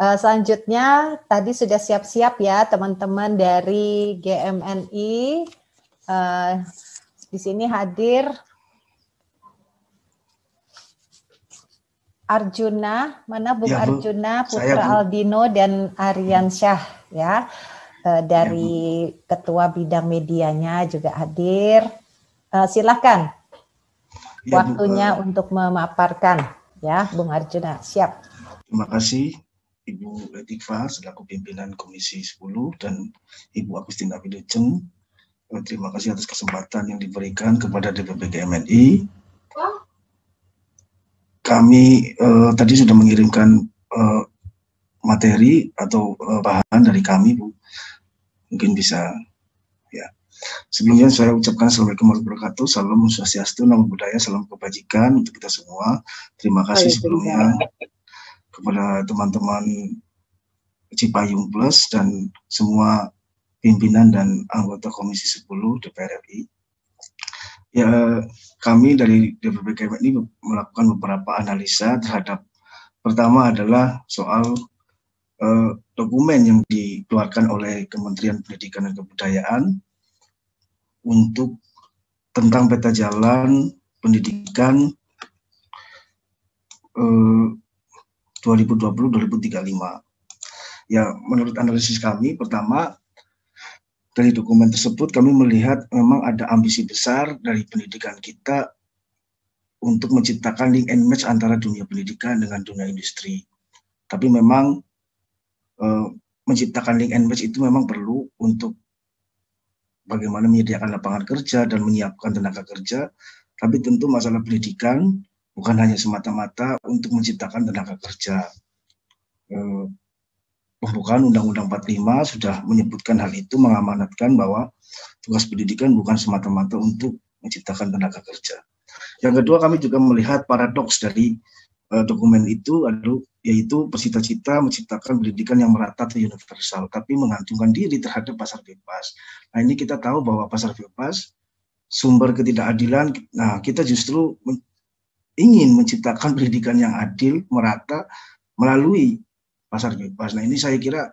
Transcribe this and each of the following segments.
Eh, selanjutnya tadi sudah siap-siap ya teman-teman dari GMNI uh, eh, di sini hadir Arjuna, mana Bung ya, Bu. Arjuna, Putra Saya, Bu. Aldino dan Aryan ya. Uh, dari ya, ketua bidang medianya juga hadir. Uh, silakan. Ya, Waktunya Bu. untuk memaparkan ya, Bung Arjuna. Siap. Terima kasih. Ibu Letifa selaku pimpinan Komisi 10 dan Ibu Agustina Widujeng. Eh, terima kasih atas kesempatan yang diberikan kepada DPP GMNI. Kami eh, tadi sudah mengirimkan eh, materi atau eh, bahan dari kami, Bu. Mungkin bisa ya. Sebelumnya saya ucapkan Assalamualaikum warahmatullahi wabarakatuh, salam swastiastu, nama budaya, salam kebajikan untuk kita semua. Terima kasih sebelumnya kepada teman-teman Cipayung Plus dan semua pimpinan dan anggota Komisi 10 DPR RI. Ya, kami dari DPPKM ini melakukan beberapa analisa terhadap pertama adalah soal eh, dokumen yang dikeluarkan oleh Kementerian Pendidikan dan Kebudayaan untuk tentang peta jalan pendidikan eh, 2020-2035. Ya, menurut analisis kami, pertama dari dokumen tersebut kami melihat memang ada ambisi besar dari pendidikan kita untuk menciptakan link and match antara dunia pendidikan dengan dunia industri. Tapi memang eh, menciptakan link and match itu memang perlu untuk bagaimana menyediakan lapangan kerja dan menyiapkan tenaga kerja. Tapi tentu masalah pendidikan bukan hanya semata-mata untuk menciptakan tenaga kerja. Eh, pembukaan Undang-Undang 45 sudah menyebutkan hal itu, mengamanatkan bahwa tugas pendidikan bukan semata-mata untuk menciptakan tenaga kerja. Yang kedua kami juga melihat paradoks dari eh, dokumen itu yaitu cita-cita menciptakan pendidikan yang merata dan universal tapi menggantungkan diri terhadap pasar bebas. Nah ini kita tahu bahwa pasar bebas sumber ketidakadilan. Nah kita justru ingin menciptakan pendidikan yang adil, merata melalui pasar bebas. Nah, ini saya kira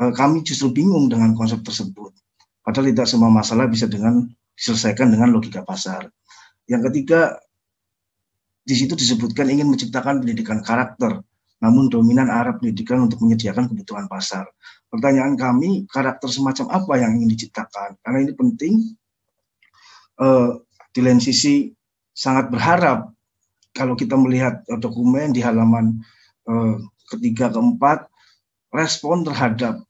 eh, kami justru bingung dengan konsep tersebut. Padahal tidak semua masalah bisa dengan diselesaikan dengan logika pasar. Yang ketiga, di situ disebutkan ingin menciptakan pendidikan karakter, namun dominan arah pendidikan untuk menyediakan kebutuhan pasar. Pertanyaan kami, karakter semacam apa yang ingin diciptakan? Karena ini penting, eh, di lain sisi sangat berharap kalau kita melihat eh, dokumen di halaman eh, ketiga keempat, respon terhadap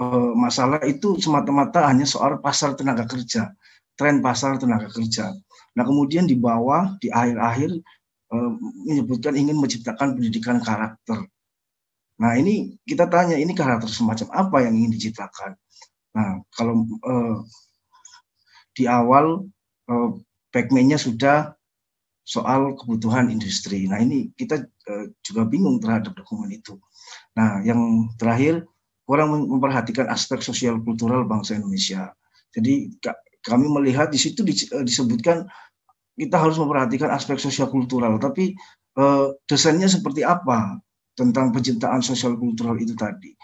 eh, masalah itu semata-mata hanya soal pasar tenaga kerja, tren pasar tenaga kerja. Nah kemudian di bawah di akhir-akhir eh, menyebutkan ingin menciptakan pendidikan karakter. Nah ini kita tanya ini karakter semacam apa yang ingin diciptakan? Nah kalau eh, di awal eh, backman sudah soal kebutuhan industri. Nah ini kita eh, juga bingung terhadap dokumen itu. Nah yang terakhir kurang memperhatikan aspek sosial kultural bangsa Indonesia. Jadi kami melihat di situ eh, disebutkan kita harus memperhatikan aspek sosial kultural, tapi eh, desainnya seperti apa tentang penciptaan sosial kultural itu tadi,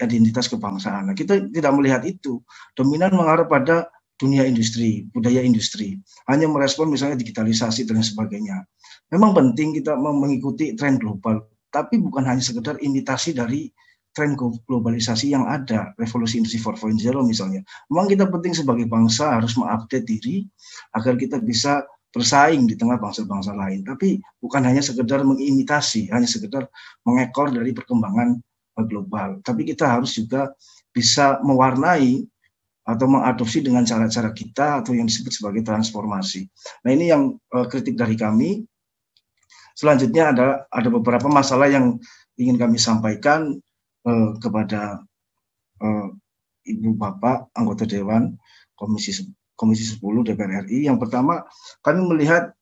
identitas kebangsaan. Nah, kita tidak melihat itu. Dominan mengarah pada dunia industri, budaya industri. Hanya merespon misalnya digitalisasi dan sebagainya. Memang penting kita mengikuti tren global, tapi bukan hanya sekedar imitasi dari tren globalisasi yang ada, revolusi industri 4.0 misalnya. Memang kita penting sebagai bangsa harus mengupdate diri agar kita bisa bersaing di tengah bangsa-bangsa lain. Tapi bukan hanya sekedar mengimitasi, hanya sekedar mengekor dari perkembangan global. Tapi kita harus juga bisa mewarnai atau mengadopsi dengan cara-cara kita atau yang disebut sebagai transformasi. Nah ini yang uh, kritik dari kami. Selanjutnya ada ada beberapa masalah yang ingin kami sampaikan uh, kepada uh, ibu bapak anggota dewan komisi komisi 10 DPR RI. Yang pertama kami melihat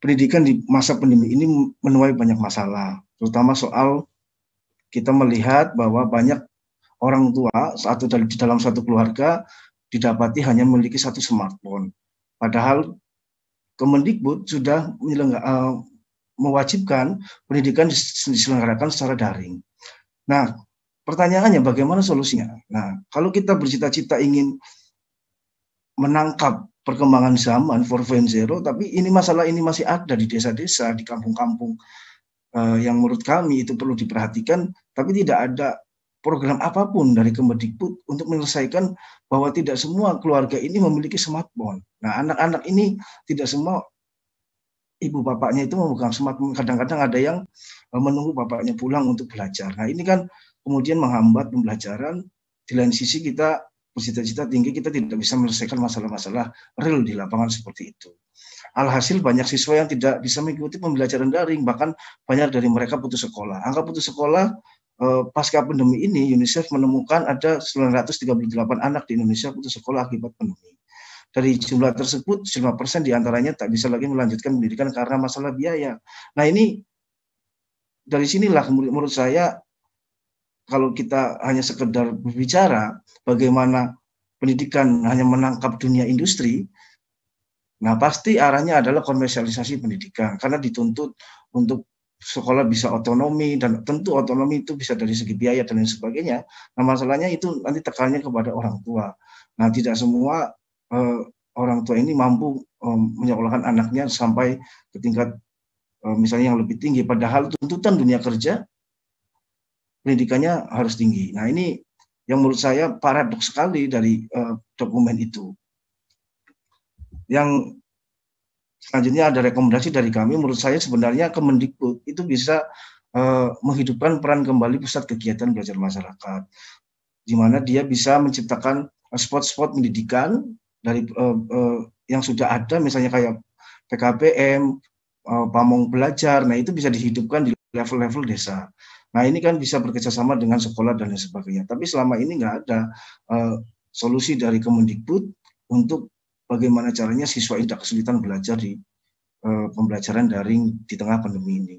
pendidikan di masa pandemi ini menuai banyak masalah, terutama soal kita melihat bahwa banyak orang tua satu dari di dalam satu keluarga didapati hanya memiliki satu smartphone. Padahal Kemendikbud sudah eh, mewajibkan pendidikan diselenggarakan secara daring. Nah, pertanyaannya bagaimana solusinya? Nah, kalau kita bercita-cita ingin menangkap perkembangan zaman 4.0 tapi ini masalah ini masih ada di desa-desa di kampung-kampung eh, yang menurut kami itu perlu diperhatikan tapi tidak ada program apapun dari Kemendikbud untuk menyelesaikan bahwa tidak semua keluarga ini memiliki smartphone. Nah, anak-anak ini tidak semua ibu bapaknya itu memegang smartphone. Kadang-kadang ada yang e, menunggu bapaknya pulang untuk belajar. Nah, ini kan kemudian menghambat pembelajaran. Di lain sisi kita cita cita tinggi, kita tidak bisa menyelesaikan masalah-masalah real di lapangan seperti itu. Alhasil banyak siswa yang tidak bisa mengikuti pembelajaran daring, bahkan banyak dari mereka putus sekolah. Angka putus sekolah Eh, pasca pandemi ini UNICEF menemukan ada 938 anak di Indonesia putus sekolah akibat pandemi. Dari jumlah tersebut, persen diantaranya tak bisa lagi melanjutkan pendidikan karena masalah biaya. Nah ini dari sinilah menurut saya kalau kita hanya sekedar berbicara bagaimana pendidikan hanya menangkap dunia industri, nah pasti arahnya adalah komersialisasi pendidikan karena dituntut untuk sekolah bisa otonomi dan tentu otonomi itu bisa dari segi biaya dan lain sebagainya. Nah masalahnya itu nanti tekannya kepada orang tua. Nah tidak semua eh, orang tua ini mampu eh, menyekolahkan anaknya sampai ke tingkat eh, misalnya yang lebih tinggi. Padahal tuntutan dunia kerja pendidikannya harus tinggi. Nah ini yang menurut saya paradoks sekali dari eh, dokumen itu. Yang selanjutnya ada rekomendasi dari kami menurut saya sebenarnya Kemendikbud itu bisa uh, menghidupkan peran kembali pusat kegiatan belajar masyarakat di mana dia bisa menciptakan eh, spot-spot pendidikan dari uh, uh, yang sudah ada misalnya kayak PKPM uh, pamong belajar nah itu bisa dihidupkan di level-level desa nah ini kan bisa bekerjasama dengan sekolah dan lain sebagainya tapi selama ini nggak ada uh, solusi dari Kemendikbud untuk bagaimana caranya siswa tidak kesulitan belajar di uh, pembelajaran daring di tengah pandemi ini.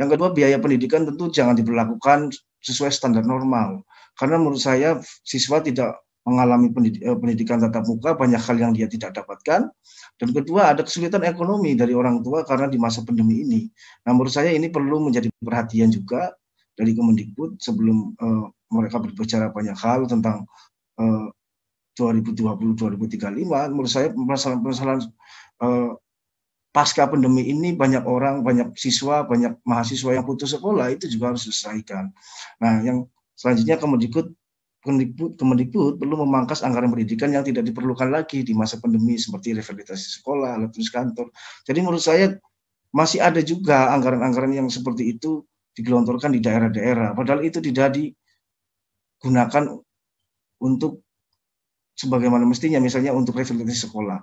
Yang kedua, biaya pendidikan tentu jangan diberlakukan sesuai standar normal. Karena menurut saya siswa tidak mengalami eh, pendidikan tatap muka, banyak hal yang dia tidak dapatkan. Dan kedua, ada kesulitan ekonomi dari orang tua karena di masa pandemi ini. Nah, menurut saya ini perlu menjadi perhatian juga dari Kemendikbud sebelum uh, mereka berbicara banyak hal tentang uh, 2020-2035, menurut saya permasalahan-permasalahan eh, pasca pandemi ini banyak orang, banyak siswa, banyak mahasiswa yang putus sekolah itu juga harus diselesaikan. Nah, yang selanjutnya Kemendikbud Kemendikbud, Kemendikbud perlu memangkas anggaran pendidikan yang tidak diperlukan lagi di masa pandemi seperti revitalisasi sekolah, tulis kantor. Jadi menurut saya masih ada juga anggaran-anggaran yang seperti itu digelontorkan di daerah-daerah. Padahal itu tidak digunakan untuk sebagaimana mestinya misalnya untuk revitalisasi sekolah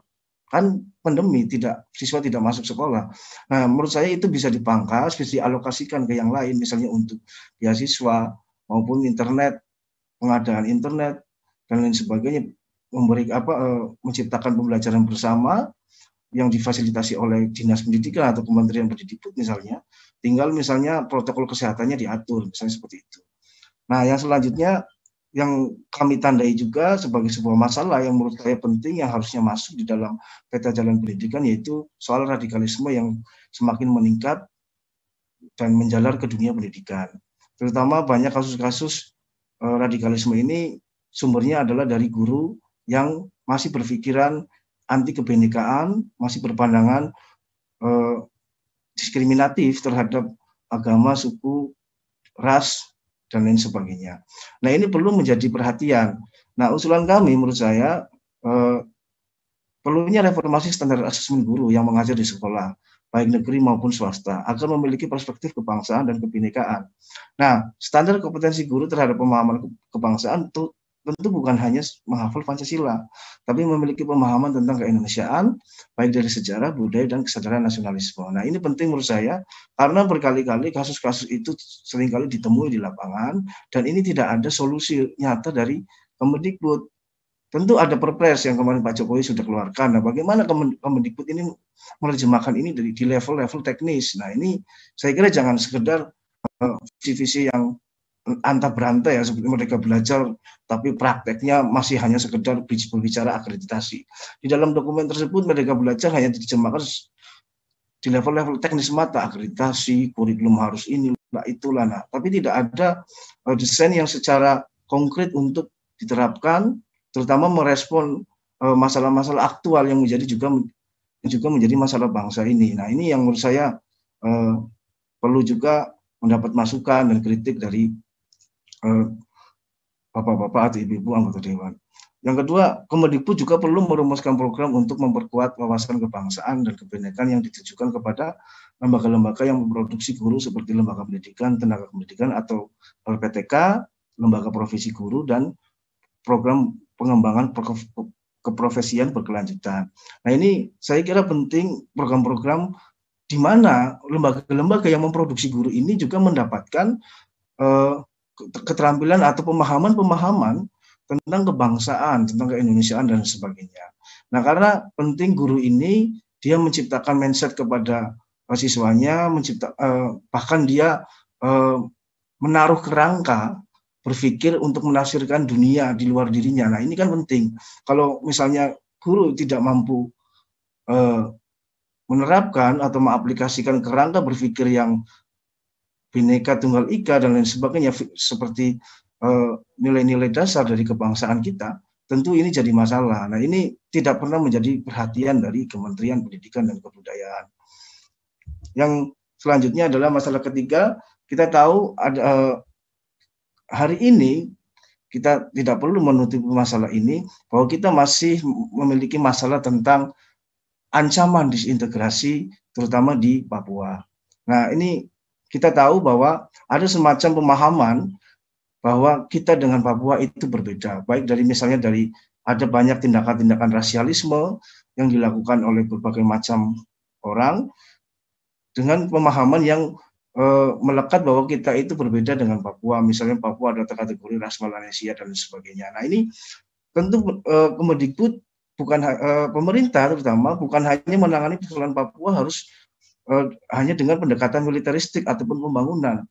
kan pandemi tidak siswa tidak masuk sekolah. Nah, menurut saya itu bisa dipangkas, bisa dialokasikan ke yang lain, misalnya untuk beasiswa maupun internet, pengadaan internet dan lain sebagainya, memberi apa eh, menciptakan pembelajaran bersama yang difasilitasi oleh dinas pendidikan atau kementerian pendidikan misalnya, tinggal misalnya protokol kesehatannya diatur, misalnya seperti itu. Nah, yang selanjutnya yang kami tandai juga sebagai sebuah masalah yang menurut saya penting yang harusnya masuk di dalam peta jalan pendidikan yaitu soal radikalisme yang semakin meningkat dan menjalar ke dunia pendidikan. Terutama banyak kasus-kasus e, radikalisme ini sumbernya adalah dari guru yang masih berpikiran anti kebenekaan, masih berpandangan eh, diskriminatif terhadap agama, suku, ras, dan lain sebagainya. Nah ini perlu menjadi perhatian. Nah usulan kami menurut saya eh, perlunya reformasi standar asesmen guru yang mengajar di sekolah baik negeri maupun swasta, agar memiliki perspektif kebangsaan dan kebinekaan. Nah, standar kompetensi guru terhadap pemahaman kebangsaan itu tentu bukan hanya menghafal Pancasila, tapi memiliki pemahaman tentang keindonesiaan, baik dari sejarah, budaya, dan kesadaran nasionalisme. Nah ini penting menurut saya, karena berkali-kali kasus-kasus itu seringkali ditemui di lapangan, dan ini tidak ada solusi nyata dari Kemendikbud. Tentu ada perpres yang kemarin Pak Jokowi sudah keluarkan. Nah, bagaimana Kemendikbud ini menerjemahkan ini dari di level-level teknis? Nah, ini saya kira jangan sekedar eh, visi-visi yang antar berantai ya seperti mereka belajar tapi prakteknya masih hanya sekedar berbicara akreditasi. Di dalam dokumen tersebut mereka belajar hanya diterjemahkan di level-level teknis mata akreditasi kurikulum harus ini lah itulah nah tapi tidak ada eh, desain yang secara konkret untuk diterapkan terutama merespon eh, masalah-masalah uh, aktual yang menjadi juga juga menjadi masalah bangsa ini nah ini yang menurut saya uh, perlu juga mendapat masukan dan kritik dari Eh, bapak-bapak atau ibu-ibu anggota dewan. Yang kedua, Kemendikbud juga perlu merumuskan program untuk memperkuat wawasan kebangsaan dan kebenekaan yang ditujukan kepada lembaga-lembaga yang memproduksi guru seperti lembaga pendidikan, tenaga pendidikan atau LPTK, lembaga profesi guru dan program pengembangan keprofesian berkelanjutan. Nah ini saya kira penting program-program di mana lembaga-lembaga yang memproduksi guru ini juga mendapatkan eh, keterampilan atau pemahaman-pemahaman tentang kebangsaan, tentang keindonesiaan dan sebagainya. Nah, karena penting guru ini dia menciptakan mindset kepada siswanya, mencipta eh, bahkan dia eh, menaruh kerangka berpikir untuk menafsirkan dunia di luar dirinya. Nah, ini kan penting. Kalau misalnya guru tidak mampu eh, menerapkan atau mengaplikasikan kerangka berpikir yang bineka tunggal ika dan lain sebagainya seperti eh, nilai-nilai uh, dasar dari kebangsaan kita, tentu ini jadi masalah. Nah ini tidak pernah menjadi perhatian dari Kementerian Pendidikan dan Kebudayaan. Yang selanjutnya adalah masalah ketiga, kita tahu ada uh, hari ini kita tidak perlu menutupi masalah ini bahwa kita masih memiliki masalah tentang ancaman disintegrasi terutama di Papua. Nah, ini kita tahu bahwa ada semacam pemahaman bahwa kita dengan Papua itu berbeda, baik dari misalnya dari ada banyak tindakan-tindakan rasialisme yang dilakukan oleh berbagai macam orang dengan pemahaman yang e, melekat bahwa kita itu berbeda dengan Papua, misalnya Papua adalah kategori ras Malaysia dan sebagainya. Nah ini tentu e, Kemendikbud bukan e, pemerintah terutama bukan hanya menangani persoalan Papua harus Eh, hanya dengan pendekatan militeristik ataupun pembangunan.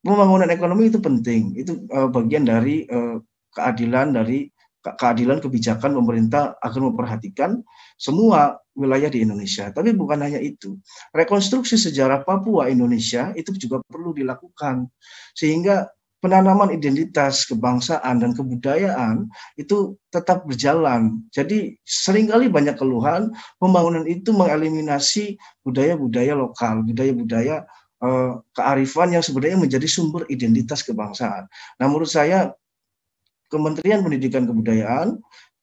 Pembangunan ekonomi itu penting, itu eh, bagian dari eh, keadilan dari keadilan kebijakan pemerintah akan memperhatikan semua wilayah di Indonesia. Tapi bukan hanya itu. Rekonstruksi sejarah Papua Indonesia itu juga perlu dilakukan sehingga penanaman identitas kebangsaan dan kebudayaan itu tetap berjalan. Jadi seringkali banyak keluhan pembangunan itu mengeliminasi budaya-budaya lokal, budaya-budaya eh, kearifan yang sebenarnya menjadi sumber identitas kebangsaan. Nah, menurut saya Kementerian Pendidikan Kebudayaan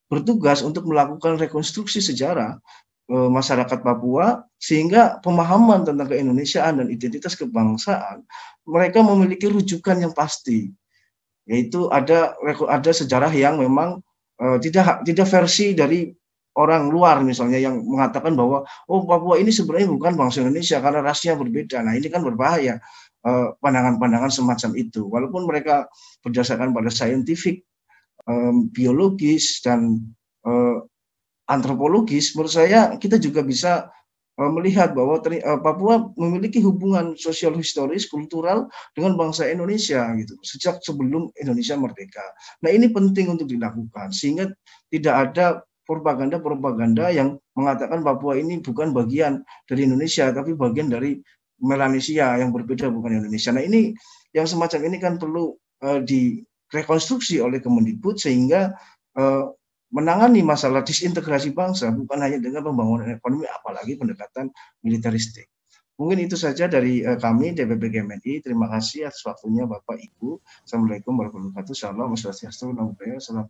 bertugas untuk melakukan rekonstruksi sejarah Eh, masyarakat Papua sehingga pemahaman tentang keindonesiaan dan identitas kebangsaan mereka memiliki rujukan yang pasti yaitu ada ada sejarah yang memang uh, tidak tidak versi dari orang luar misalnya yang mengatakan bahwa oh Papua ini sebenarnya bukan bangsa Indonesia karena rasnya berbeda nah ini kan berbahaya pandangan eh, pandangan-pandangan semacam itu walaupun mereka berdasarkan pada saintifik um, biologis dan antropologis, menurut saya kita juga bisa eh, melihat bahwa eh, Papua memiliki hubungan sosial historis kultural dengan bangsa Indonesia gitu sejak sebelum Indonesia merdeka. Nah ini penting untuk dilakukan sehingga tidak ada propaganda-propaganda yang mengatakan Papua ini bukan bagian dari Indonesia tapi bagian dari Melanesia yang berbeda bukan Indonesia. Nah ini yang semacam ini kan perlu uh, direkonstruksi oleh Kemendikbud sehingga uh, menangani masalah disintegrasi bangsa bukan hanya dengan pembangunan ekonomi apalagi pendekatan militeristik. Mungkin itu saja dari eh, kami DPP GMI. Terima kasih atas waktunya Bapak Ibu. Assalamualaikum warahmatullahi wabarakatuh. Salam swastiastu, salam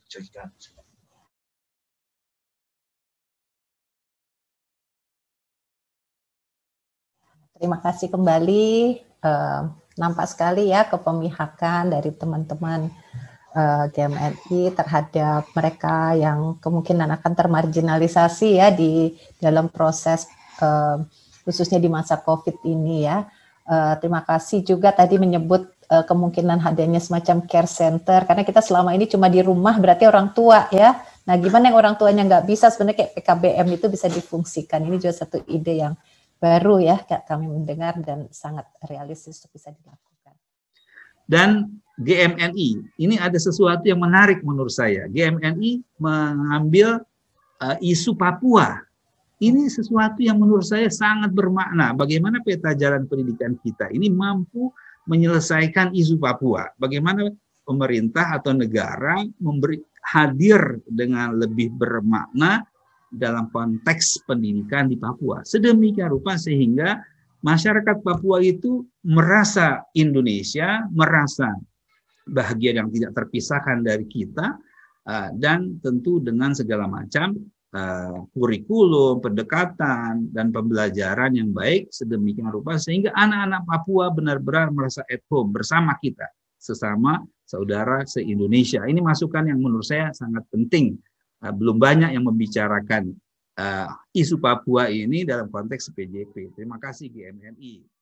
Terima kasih kembali. Eh, nampak sekali ya kepemihakan dari teman-teman uh, eh, GMNI terhadap mereka yang kemungkinan akan termarginalisasi ya di dalam proses uh, khususnya di masa COVID ini ya. Uh, terima kasih juga tadi menyebut uh, kemungkinan adanya semacam care center karena kita selama ini cuma di rumah berarti orang tua ya. Nah, gimana yang orang tuanya nggak bisa sebenarnya kayak PKBM itu bisa difungsikan. Ini juga satu ide yang baru ya kami mendengar dan sangat realistis untuk bisa dilakukan. Dan GMNI. Ini ada sesuatu yang menarik menurut saya. GMNI mengambil uh, isu Papua. Ini sesuatu yang menurut saya sangat bermakna. Bagaimana peta jalan pendidikan kita ini mampu menyelesaikan isu Papua. Bagaimana pemerintah atau negara memberi hadir dengan lebih bermakna dalam konteks pendidikan di Papua. Sedemikian rupa sehingga masyarakat Papua itu merasa Indonesia, merasa bahagia yang tidak terpisahkan dari kita, eh, dan tentu dengan segala macam eh, kurikulum, pendekatan, dan pembelajaran yang baik sedemikian rupa sehingga anak-anak Papua benar-benar merasa at home bersama kita, sesama saudara se-Indonesia. Ini masukan yang menurut saya sangat penting. Eh, belum banyak yang membicarakan isu Papua ini dalam konteks PJP. Terima kasih GMNI.